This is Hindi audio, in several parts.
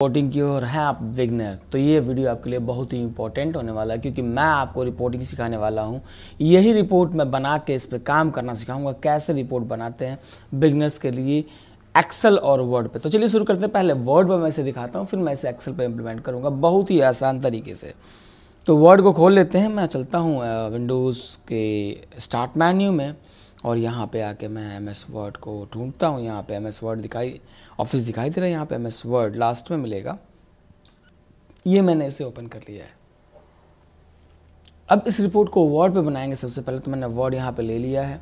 रिपोर्टिंग की ओर हैं आप बिगनर तो ये वीडियो आपके लिए बहुत ही इंपॉर्टेंट होने वाला है क्योंकि मैं आपको रिपोर्टिंग सिखाने वाला हूँ यही रिपोर्ट मैं बना के इस पर काम करना सिखाऊंगा कैसे रिपोर्ट बनाते हैं बिगनर्स के लिए एक्सेल और वर्ड पे तो चलिए शुरू करते हैं पहले वर्ड पर मैं इसे दिखाता हूँ फिर मैं इसे एक्सेल पर इम्प्लीमेंट करूँगा बहुत ही आसान तरीके से तो वर्ड को खोल लेते हैं मैं चलता हूँ विंडोज़ के स्टार्ट मैन्यू में और यहाँ पे आके मैं एम एस वर्ड को ढूंढता हूँ यहाँ पे एम एस वर्ड दिखाई ऑफिस दिखाई दे रहा है यहाँ पे एम एस वर्ड लास्ट में मिलेगा ये मैंने इसे ओपन कर लिया है अब इस रिपोर्ट को वर्ड पे बनाएंगे सबसे पहले तो मैंने वर्ड यहाँ पे ले लिया है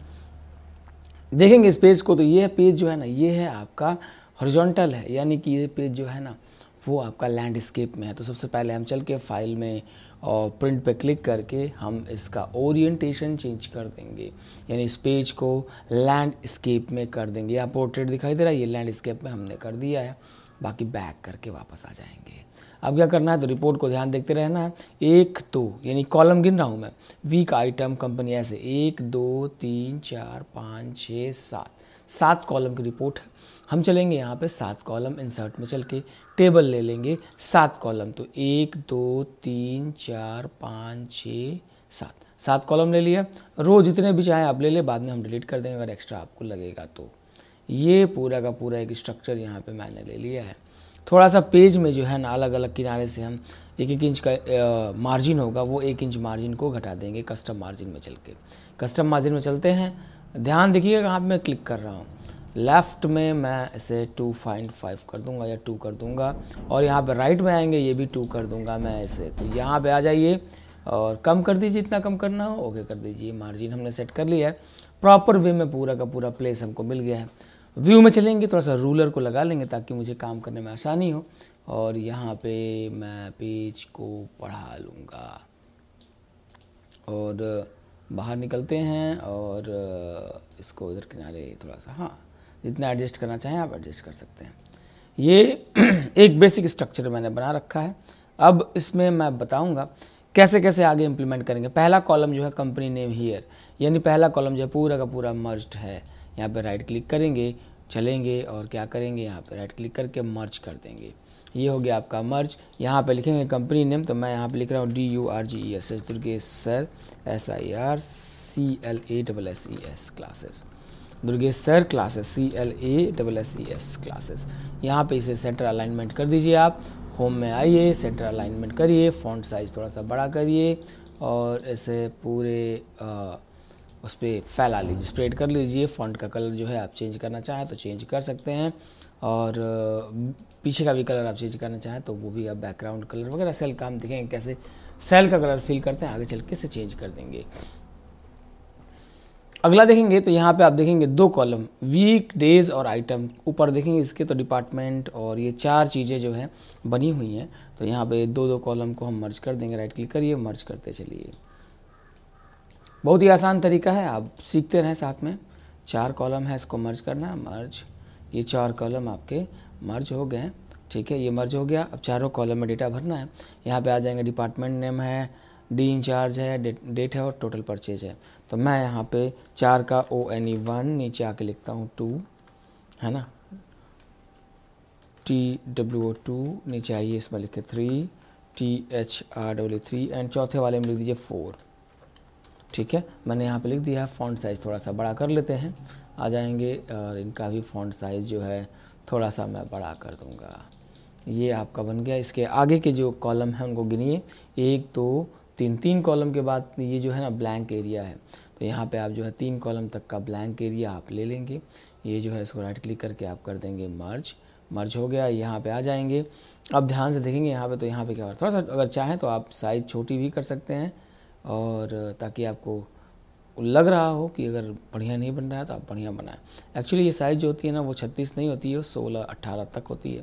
देखेंगे इस पेज को तो ये पेज जो है ना ये है आपका हॉरिजॉन्टल है यानी कि ये पेज जो है ना वो आपका लैंडस्केप में है तो सबसे पहले हम चल के फाइल में और प्रिंट पे क्लिक करके हम इसका ओरिएंटेशन चेंज कर देंगे यानी इस पेज को लैंडस्केप में कर देंगे यहाँ पोर्ट्रेट दिखाई दे रहा है ये लैंडस्केप में हमने कर दिया है बाकी बैक करके वापस आ जाएंगे अब क्या करना है तो रिपोर्ट को ध्यान देखते रहना है एक दो यानी कॉलम गिन रहा हूँ मैं वीक आइटम कंपनी ऐसे एक दो तीन चार पाँच छः सात सात कॉलम की रिपोर्ट है हम चलेंगे यहाँ पे सात कॉलम इंसर्ट में चल के टेबल ले लेंगे सात कॉलम तो एक दो तीन चार पाँच छः सात सात कॉलम ले लिया रो जितने भी चाहें आप ले ले बाद में हम डिलीट कर देंगे अगर एक्स्ट्रा आपको लगेगा तो ये पूरा का पूरा एक स्ट्रक्चर यहाँ पे मैंने ले लिया है थोड़ा सा पेज में जो है ना अलग अलग किनारे से हम एक एक इंच का मार्जिन होगा वो एक इंच मार्जिन को घटा देंगे कस्टम मार्जिन में चल के कस्टम मार्जिन में चलते हैं ध्यान देखिएगा कहाँ मैं क्लिक कर रहा हूँ लेफ़्ट में मैं इसे टू फाइंड फाइव कर दूंगा या टू कर दूंगा और यहाँ पे राइट में आएंगे ये भी टू कर दूंगा मैं इसे तो यहाँ पे आ जाइए और कम कर दीजिए इतना कम करना हो ओके कर दीजिए मार्जिन हमने सेट कर लिया है प्रॉपर वे में पूरा का पूरा प्लेस हमको मिल गया है व्यू में चलेंगे थोड़ा सा रूलर को लगा लेंगे ताकि मुझे काम करने में आसानी हो और यहाँ पे मैं पेज को पढ़ा लूँगा और बाहर निकलते हैं और इसको उधर किनारे थोड़ा सा हाँ जितना एडजस्ट करना चाहें आप एडजस्ट कर सकते हैं ये एक बेसिक स्ट्रक्चर मैंने बना रखा है अब इसमें मैं बताऊंगा कैसे कैसे आगे इम्प्लीमेंट करेंगे पहला कॉलम जो है कंपनी नेम हियर यानी पहला कॉलम जो है पूरा का पूरा मर्ज्ड है यहाँ पर राइट क्लिक करेंगे चलेंगे और क्या करेंगे यहाँ पर राइट क्लिक करके मर्ज कर देंगे ये हो गया आपका मर्ज यहाँ पर लिखेंगे कंपनी नेम तो मैं यहाँ पर लिख रहा हूँ D U R G E S S Durgesh sir S I R C L A double S E S classes Durgeshwar sir classes C L A double S E S classes यहाँ पे इसे सेंटर अलाइनमेंट कर दीजिए आप होम में आइए सेंटर अलाइनमेंट करिए फ़ॉन्ट साइज़ थोड़ा सा बड़ा करिए और इसे पूरे आ, उस पर फैला लीजिए स्प्रेड कर लीजिए फ़ॉन्ट का कलर जो है आप चेंज करना चाहें तो चेंज कर सकते हैं और पीछे का भी कलर आप चेंज करना चाहें तो वो भी आप बैकग्राउंड कलर वगैरह सेल काम दिखेंगे कैसे सेल का कलर फिल करते हैं आगे चल के इसे चेंज कर देंगे अगला देखेंगे तो यहाँ पे आप देखेंगे दो कॉलम वीक डेज और आइटम ऊपर देखेंगे इसके तो डिपार्टमेंट और ये चार चीज़ें जो हैं बनी हुई हैं तो यहाँ पे दो दो कॉलम को हम मर्ज कर देंगे राइट क्लिक करिए मर्ज करते चलिए बहुत ही आसान तरीका है आप सीखते रहें साथ में चार कॉलम है इसको मर्ज करना मर्ज ये चार कॉलम आपके मर्ज हो गए ठीक है ये मर्ज हो गया अब चारों कॉलम में डेटा भरना है यहाँ पे आ जाएंगे डिपार्टमेंट नेम है डी इंचार्ज है डेट है और टोटल परचेज है तो मैं यहाँ पे चार का ओ एन ई वन नीचे आके लिखता हूँ टू है ना टी डब्ल्यू ओ टू नीचे आइए इस पर लिखे three T H R W three and चौथे वाले में लिख दीजिए फोर ठीक है मैंने यहाँ पे लिख दिया है फॉन्ट साइज़ थोड़ा सा बड़ा कर लेते हैं आ जाएंगे और इनका भी फॉन्ट साइज़ जो है थोड़ा सा मैं बड़ा कर दूँगा ये आपका बन गया इसके आगे के जो कॉलम हैं उनको गिनिए एक दो तो, तीन तीन कॉलम के बाद ये जो है ना ब्लैंक एरिया है तो यहाँ पे आप जो है तीन कॉलम तक का ब्लैंक एरिया आप ले लेंगे ये जो है इसको राइट क्लिक करके आप कर देंगे मर्ज मर्ज हो गया यहाँ पे आ जाएंगे अब ध्यान से देखेंगे यहाँ पे तो यहाँ पे क्या हो रहा है थोड़ा सा अगर चाहें तो आप साइज़ छोटी भी कर सकते हैं और ताकि आपको लग रहा हो कि अगर बढ़िया नहीं बन रहा है तो आप बढ़िया बनाएं एक्चुअली ये साइज़ जो होती है ना वो छत्तीस नहीं होती है सोलह अट्ठारह तक होती है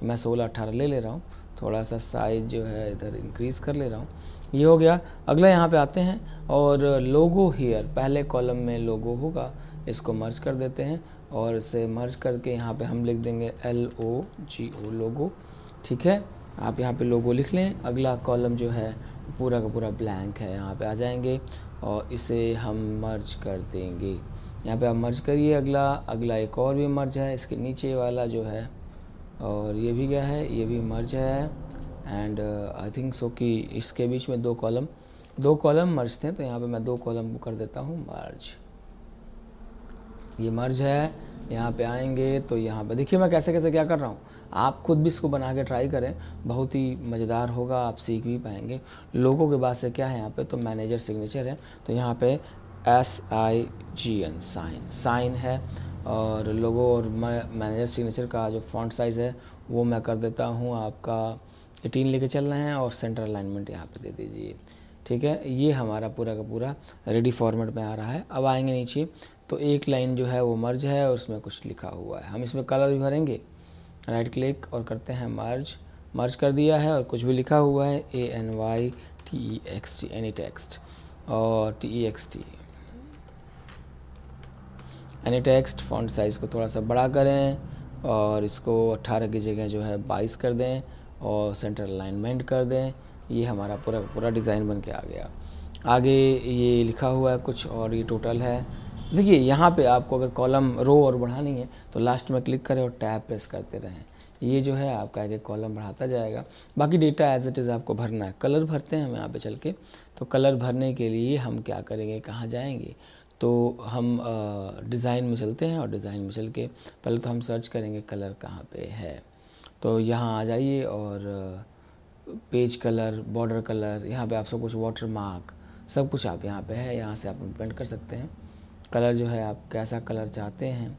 तो मैं सोलह अट्ठारह ले ले रहा हूँ थोड़ा सा साइज़ जो है इधर इंक्रीज़ कर ले रहा हूँ ये हो गया अगला यहाँ पे आते हैं और लोगो हीयर पहले कॉलम में लोगो होगा इसको मर्ज कर देते हैं और इसे मर्ज करके यहाँ पे हम लिख देंगे एल ओ जी ओ लोगो ठीक है आप यहाँ पे लोगो लिख लें अगला कॉलम जो है पूरा का पूरा ब्लैंक है यहाँ पे आ जाएंगे और इसे हम मर्ज कर देंगे यहाँ पे आप मर्ज करिए अगला अगला एक और भी मर्ज है इसके नीचे वाला जो है और ये भी क्या है ये भी मर्ज है एंड आई थिंक सो कि इसके बीच में दो कॉलम दो कॉलम मर्ज थे तो यहाँ पे मैं दो कॉलम कर देता हूँ मर्ज ये मर्ज है यहाँ पे आएंगे तो यहाँ पे देखिए मैं कैसे कैसे क्या कर रहा हूँ आप खुद भी इसको बना के ट्राई करें बहुत ही मज़ेदार होगा आप सीख भी पाएंगे लोगों के बाद से क्या है यहाँ पे तो मैनेजर सिग्नेचर है तो यहाँ पे S I G N sign sign है और लोगों और मैनेजर सिग्नेचर का जो फॉन्ट साइज़ है वो मैं कर देता हूँ आपका एटीन लेके चल रहे हैं और सेंटर अलाइनमेंट यहाँ पे दे दीजिए ठीक है ये हमारा पूरा का पूरा रेडी फॉर्मेट में आ रहा है अब आएंगे नीचे तो एक लाइन जो है वो मर्ज है और उसमें कुछ लिखा हुआ है हम इसमें कलर भी भरेंगे राइट क्लिक और करते हैं मर्ज मर्ज कर दिया है और कुछ भी लिखा हुआ है A N Y T E X T any text और T E X T any text font size को थोड़ा सा बड़ा करें और इसको 18 की जगह जो है 22 कर दें और सेंटर अलाइनमेंट कर दें ये हमारा पूरा पूरा डिज़ाइन बन के आ गया आगे ये लिखा हुआ है कुछ और ये टोटल है देखिए यहाँ पे आपको अगर कॉलम रो और बढ़ानी है तो लास्ट में क्लिक करें और टैब प्रेस करते रहें ये जो है आपका आगे कॉलम बढ़ाता जाएगा बाकी डेटा एज इट इज़ आपको भरना है कलर भरते हैं हम यहाँ पे चल के तो कलर भरने के लिए हम क्या करेंगे कहाँ जाएंगे तो हम डिज़ाइन में चलते हैं और डिज़ाइन में चल के पहले तो हम सर्च करेंगे कलर कहाँ पे है तो यहाँ आ जाइए और पेज कलर बॉर्डर कलर यहाँ पे आप सब कुछ वाटर मार्क सब कुछ आप यहाँ पे है यहाँ से आप पेंट कर सकते हैं कलर जो है आप कैसा कलर चाहते हैं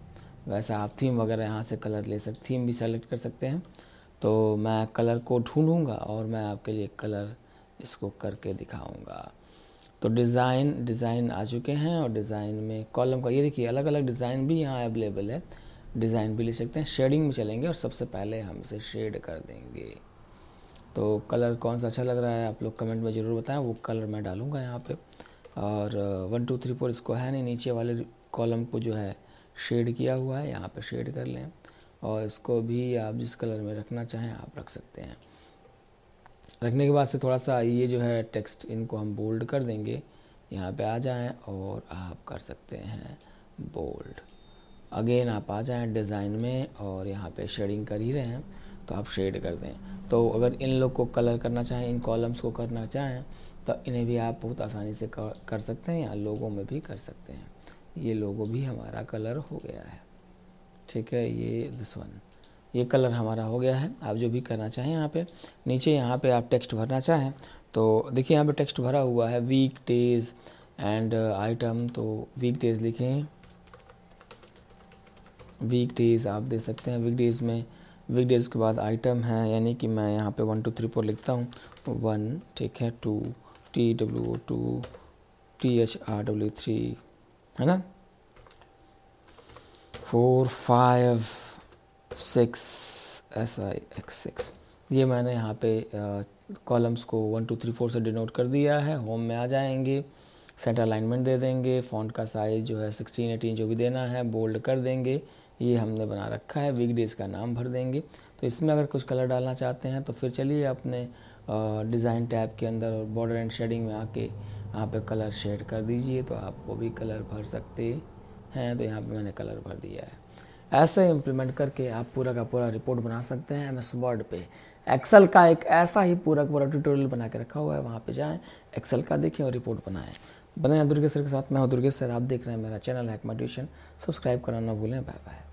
वैसा आप थीम वगैरह यहाँ से कलर ले सकते थीम भी सेलेक्ट कर सकते हैं तो मैं कलर को ढूंढूंगा और मैं आपके लिए कलर इसको करके दिखाऊंगा तो डिज़ाइन डिज़ाइन आ चुके हैं और डिज़ाइन में कॉलम का ये देखिए अलग अलग डिज़ाइन भी यहाँ अवेलेबल है डिज़ाइन भी ले सकते हैं शेडिंग में चलेंगे और सबसे पहले हम इसे शेड कर देंगे तो कलर कौन सा अच्छा लग रहा है आप लोग कमेंट में ज़रूर बताएं वो कलर मैं डालूँगा यहाँ पे और वन टू थ्री फोर इसको है नहीं नीचे वाले कॉलम को जो है शेड किया हुआ है यहाँ पे शेड कर लें और इसको भी आप जिस कलर में रखना चाहें आप रख सकते हैं रखने के बाद से थोड़ा सा ये जो है टेक्स्ट इनको हम बोल्ड कर देंगे यहाँ पर आ जाएँ और आप कर सकते हैं बोल्ड अगेन आप आ जाएं डिज़ाइन में और यहाँ पे शेडिंग कर ही रहे हैं तो आप शेड कर दें तो अगर इन लोग को कलर करना चाहें इन कॉलम्स को करना चाहें तो इन्हें भी आप बहुत आसानी से कर, सकते हैं या लोगों में भी कर सकते हैं ये लोगो भी हमारा कलर हो गया है ठीक है ये दिस वन ये कलर हमारा हो गया है आप जो भी करना चाहें यहाँ पे नीचे यहाँ पे आप टेक्स्ट भरना चाहें तो देखिए यहाँ पे टेक्स्ट भरा हुआ है वीक डेज़ एंड आइटम तो वीक डेज़ लिखें वीक डेज़ आप दे सकते हैं वीक डेज़ में वीक डेज़ के बाद आइटम है यानी कि मैं यहाँ पे वन टू थ्री फोर लिखता हूँ वन ठीक है two T W two T H R W three है ना four five six S I X six ये मैंने यहाँ पे कॉलम्स को वन टू थ्री फोर से डिनोट कर दिया है होम में आ जाएंगे सेंटर अलाइनमेंट दे देंगे फॉन्ट का साइज़ जो है सिक्सटीन एटीन जो भी देना है बोल्ड कर देंगे ये हमने बना रखा है वीकडेज़ का नाम भर देंगे तो इसमें अगर कुछ कलर डालना चाहते हैं तो फिर चलिए अपने डिज़ाइन टैब के अंदर और बॉर्डर एंड शेडिंग में आके यहाँ पे कलर शेड कर दीजिए तो आप वो भी कलर भर सकते हैं तो यहाँ पे मैंने कलर भर दिया है ऐसे इम्प्लीमेंट करके आप पूरा का पूरा रिपोर्ट बना सकते हैं एम एस वर्ड पर एक्सेल का एक ऐसा ही पूरा पूरा ट्यूटोरियल बना के रखा हुआ है वहाँ पर जाएँ एक्सेल का देखें और रिपोर्ट बनाएँ बने दुर्गेश सर के साथ मैं हूँ दुर्गेश सर आप देख रहे हैं मेरा चैनल है सब्सक्राइब करना ना भूलें बाय बाय